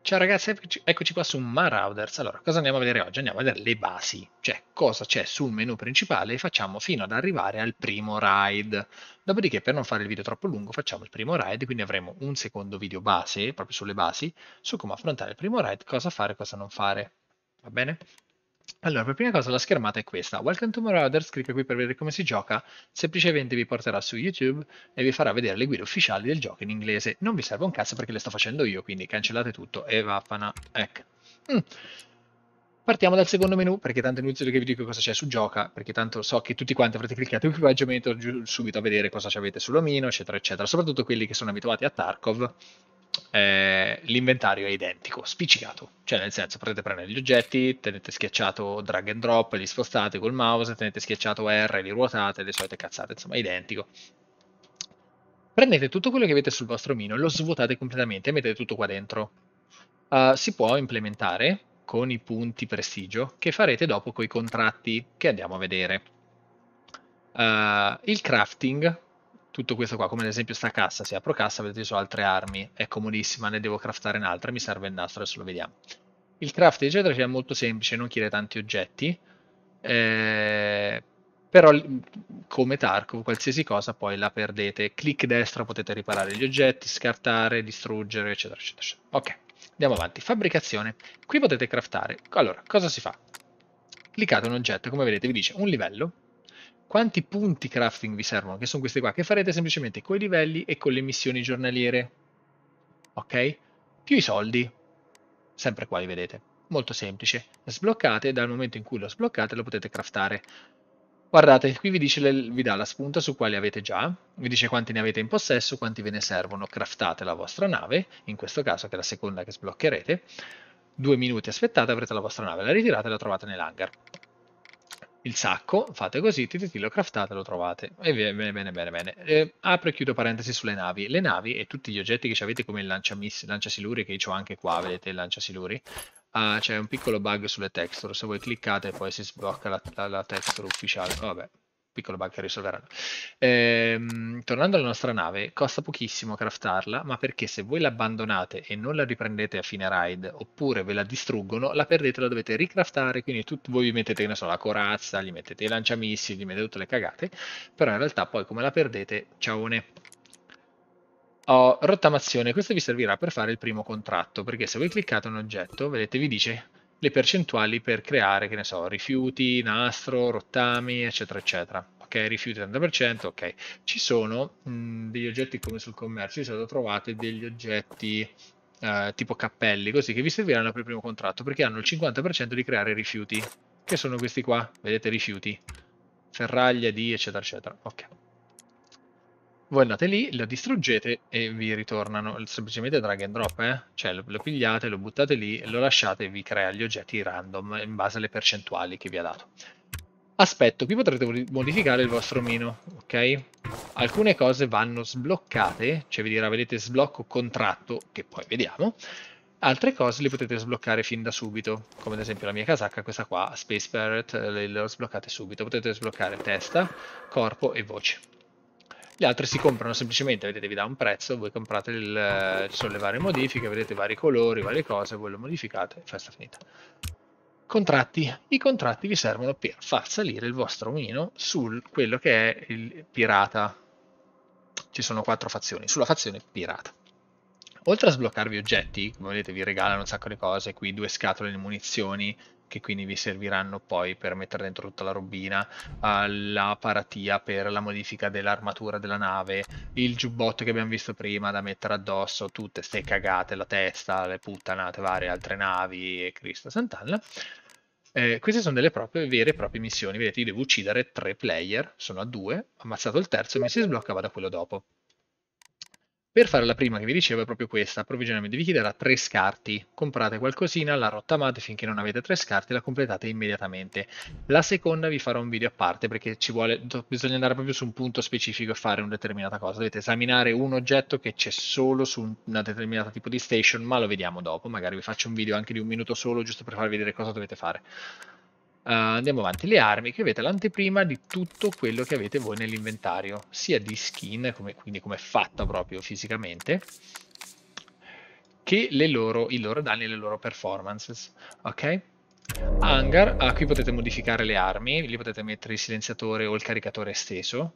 Ciao ragazzi, eccoci qua su Marauders. Allora, cosa andiamo a vedere oggi? Andiamo a vedere le basi, cioè cosa c'è sul menu principale e facciamo fino ad arrivare al primo ride. Dopodiché, per non fare il video troppo lungo, facciamo il primo ride, quindi avremo un secondo video base, proprio sulle basi, su come affrontare il primo ride, cosa fare e cosa non fare. Va bene? Allora, per prima cosa la schermata è questa. Welcome to Marauders, clicca qui per vedere come si gioca. Semplicemente vi porterà su YouTube e vi farà vedere le guide ufficiali del gioco in inglese. Non vi serve un cazzo perché le sto facendo io, quindi cancellate tutto e vaffana. Ecco. Mm. Partiamo dal secondo menu, perché tanto è inutile che vi dico cosa c'è su gioca, perché tanto so che tutti quanti avrete cliccato in equipaggio e subito a vedere cosa avete sull'omino, eccetera, eccetera. Soprattutto quelli che sono abituati a Tarkov eh, l'inventario è identico, spiccicato, cioè nel senso potete prendere gli oggetti, tenete schiacciato drag and drop, li spostate col mouse, tenete schiacciato R, li ruotate, le solite cazzate, insomma è identico. Prendete tutto quello che avete sul vostro mino, lo svuotate completamente e mettete tutto qua dentro. Uh, si può implementare con i punti prestigio che farete dopo con i contratti che andiamo a vedere. Uh, il crafting tutto questo qua, come ad esempio sta cassa, se apro cassa vedete ci altre armi, è comodissima, ne devo craftare un'altra, mi serve il nastro, adesso lo vediamo. Il craft eccetera cioè, è molto semplice, non chiede tanti oggetti, eh, però come Tarkov qualsiasi cosa poi la perdete, clic destra potete riparare gli oggetti, scartare, distruggere eccetera eccetera. eccetera. Ok, andiamo avanti, fabbricazione, qui potete craftare, allora cosa si fa? Cliccate un oggetto, come vedete vi dice un livello, quanti punti crafting vi servono, che sono questi qua, che farete semplicemente con i livelli e con le missioni giornaliere. Ok? Più i soldi, sempre quali vedete. Molto semplice. Sbloccate, dal momento in cui lo sbloccate lo potete craftare. Guardate, qui vi, dice, vi dà la spunta su quali avete già, vi dice quanti ne avete in possesso, quanti ve ne servono, craftate la vostra nave, in questo caso che è la seconda che sbloccherete, due minuti aspettate avrete la vostra nave, la ritirate e la trovate nell'hangar il sacco, fate così, TTT lo craftate, lo trovate. E bene, bene, bene, bene. Eh, apro e chiudo parentesi sulle navi. Le navi e tutti gli oggetti che avete come il lanciamis, lanciasiluri, che ho anche qua, vedete il lanciasiluri, ah, c'è un piccolo bug sulle texture. Se voi cliccate poi si sblocca la, la, la texture ufficiale. Vabbè, piccolo bug che risolveranno. Ehm, tornando alla nostra nave, costa pochissimo craftarla, ma perché se voi l'abbandonate e non la riprendete a fine ride, oppure ve la distruggono, la perdete la dovete ricraftare, quindi tut- voi vi mettete, che ne so, la corazza, gli mettete i lanciamissili, gli mettete tutte le cagate, però in realtà poi come la perdete, ciaone. Ho rottamazione, questo vi servirà per fare il primo contratto, perché se voi cliccate un oggetto, vedete, vi dice le percentuali per creare, che ne so, rifiuti, nastro, rottami, eccetera, eccetera. Ok, rifiuti 30%, ok. Ci sono mh, mm, degli oggetti come sul commercio, ci sono trovate degli oggetti eh, tipo cappelli, così che vi serviranno per il primo contratto, perché hanno il 50% di creare rifiuti, che sono questi qua, vedete rifiuti, ferraglia di eccetera, eccetera. Ok. Voi andate lì, la distruggete e vi ritornano semplicemente drag and drop, eh? cioè lo, lo pigliate, lo buttate lì, lo lasciate e vi crea gli oggetti random in base alle percentuali che vi ha dato. Aspetto, qui potrete modificare il vostro mino, ok? Alcune cose vanno sbloccate, cioè vi dirà vedete sblocco contratto, che poi vediamo, altre cose le potete sbloccare fin da subito, come ad esempio la mia casacca, questa qua, Space Parrot, eh, le, le sbloccate subito, potete sbloccare testa, corpo e voce. Gli altri si comprano semplicemente, vedete vi dà un prezzo, voi comprate il, eh, ci sono le varie modifiche, vedete vari colori, varie cose, voi lo modificate e festa finita. Contratti. I contratti vi servono per far salire il vostro omino su quello che è il pirata. Ci sono quattro fazioni, sulla fazione pirata oltre a sbloccarvi oggetti, come vedete vi regalano un sacco di cose, qui due scatole di munizioni, che quindi vi serviranno poi per mettere dentro tutta la robina, eh, la paratia per la modifica dell'armatura della nave, il giubbotto che abbiamo visto prima da mettere addosso, tutte ste cagate, la testa, le puttanate varie, altre navi e Cristo Sant'Anna. Eh, queste sono delle proprie, vere e proprie missioni. Vedete, io devo uccidere tre player, sono a due, ammazzato il terzo e mi si sblocca, vado a quello dopo. Per fare la prima che vi dicevo è proprio questa, approvvigionamento di liquidi da tre scarti, comprate qualcosina, la rottamate finché non avete tre scarti, la completate immediatamente. La seconda vi farò un video a parte perché ci vuole, bisogna andare proprio su un punto specifico e fare una determinata cosa, dovete esaminare un oggetto che c'è solo su una determinata tipo di station, ma lo vediamo dopo, magari vi faccio un video anche di un minuto solo giusto per farvi vedere cosa dovete fare. Uh, andiamo avanti, le armi, che avete l'anteprima di tutto quello che avete voi nell'inventario, sia di skin, come, quindi come è fatta proprio fisicamente, che loro, i loro danni e le loro performances, ok? Hangar, ah, qui potete modificare le armi, lì potete mettere il silenziatore o il caricatore stesso,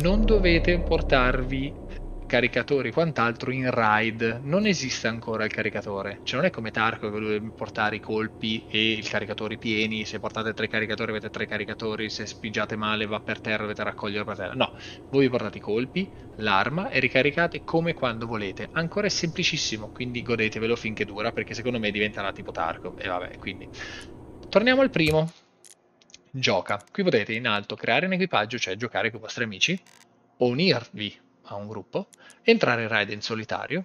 non dovete portarvi caricatori e quant'altro in raid non esiste ancora il caricatore cioè non è come Tarko che deve portare i colpi e i caricatori pieni se portate tre caricatori avete tre caricatori se spingiate male va per terra dovete raccogliere per terra no voi portate i colpi l'arma e ricaricate come quando volete ancora è semplicissimo quindi godetevelo finché dura perché secondo me diventerà tipo Tarko e vabbè quindi torniamo al primo gioca qui potete in alto creare un equipaggio cioè giocare con i vostri amici o unirvi a un gruppo, entrare in raid in solitario.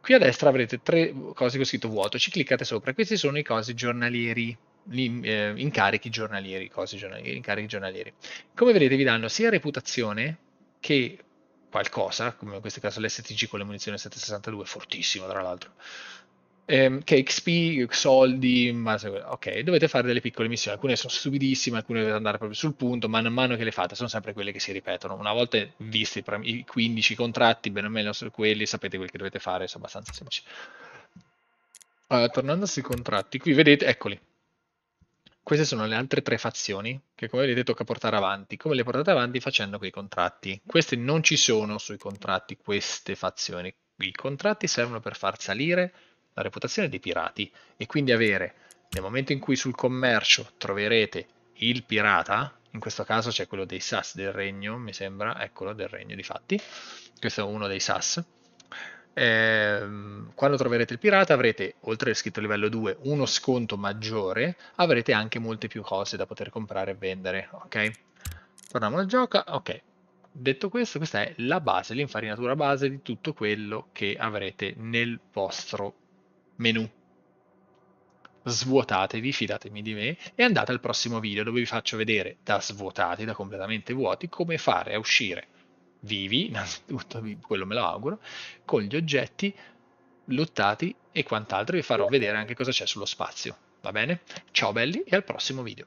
Qui a destra avrete tre cose che ho scritto vuoto, ci cliccate sopra. Questi sono i cosi giornalieri, gli eh, incarichi giornalieri, cose giornalieri, incarichi giornalieri. Come vedete vi danno sia reputazione che qualcosa, come in questo caso l'STG con le munizioni 762, fortissimo tra l'altro, ehm, che XP, soldi, ma, ok, dovete fare delle piccole missioni, alcune sono stupidissime, alcune dovete andare proprio sul punto, man mano che le fate sono sempre quelle che si ripetono. Una volta visti i 15 contratti, bene o meno su quelli, sapete quel che dovete fare, sono abbastanza semplici. Allora, tornando sui contratti, qui vedete, eccoli. Queste sono le altre tre fazioni che come vedete tocca portare avanti. Come le portate avanti? Facendo quei contratti. Queste non ci sono sui contratti, queste fazioni. I contratti servono per far salire la reputazione dei pirati e quindi avere nel momento in cui sul commercio troverete il pirata, in questo caso c'è quello dei SAS del regno, mi sembra, eccolo del regno di fatti, questo è uno dei SAS. Ehm, quando troverete il pirata avrete, oltre al scritto livello 2, uno sconto maggiore, avrete anche molte più cose da poter comprare e vendere, ok? Torniamo al gioco, ok. Detto questo, questa è la base, l'infarinatura base di tutto quello che avrete nel vostro menu. Svuotatevi, fidatemi di me, e andate al prossimo video dove vi faccio vedere da svuotati, da completamente vuoti, come fare a uscire vivi, innanzitutto, quello me lo auguro, con gli oggetti lottati e quant'altro, vi farò vedere anche cosa c'è sullo spazio. Va bene? Ciao belli e al prossimo video.